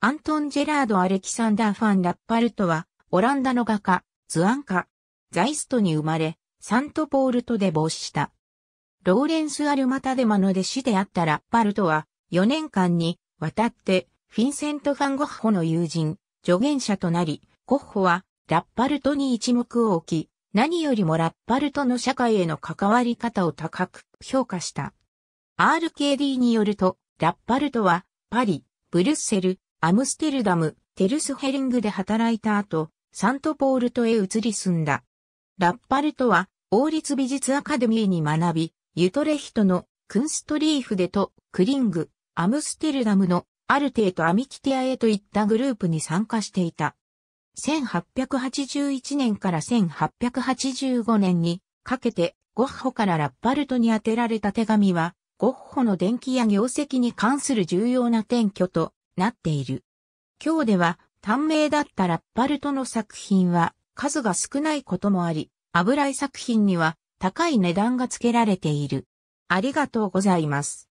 アントン・ジェラード・アレキサンダー・ファン・ラッパルトは、オランダの画家、図案家、ザイストに生まれ、サントポールトで没した。ローレンス・アルマタデマの弟子であったラッパルトは、4年間に渡って、フィンセント・ファン・ゴッホの友人、助言者となり、ゴッホは、ラッパルトに一目を置き、何よりもラッパルトの社会への関わり方を高く評価した。RKD によると、ラッパルトは、パリ、ブルッセル、アムステルダム、テルスヘリングで働いた後、サントポールトへ移り住んだ。ラッパルトは、王立美術アカデミーに学び、ユトレヒトのクンストリーフデとクリング、アムステルダムのアルテ度。とアミキティアへといったグループに参加していた。1881年から1885年にかけてゴッホからラッパルトに宛てられた手紙は、ゴッホの電気や業績に関する重要な転居となっている。今日では短命だったラッパルトの作品は数が少ないこともあり、油絵作品には高い値段が付けられている。ありがとうございます。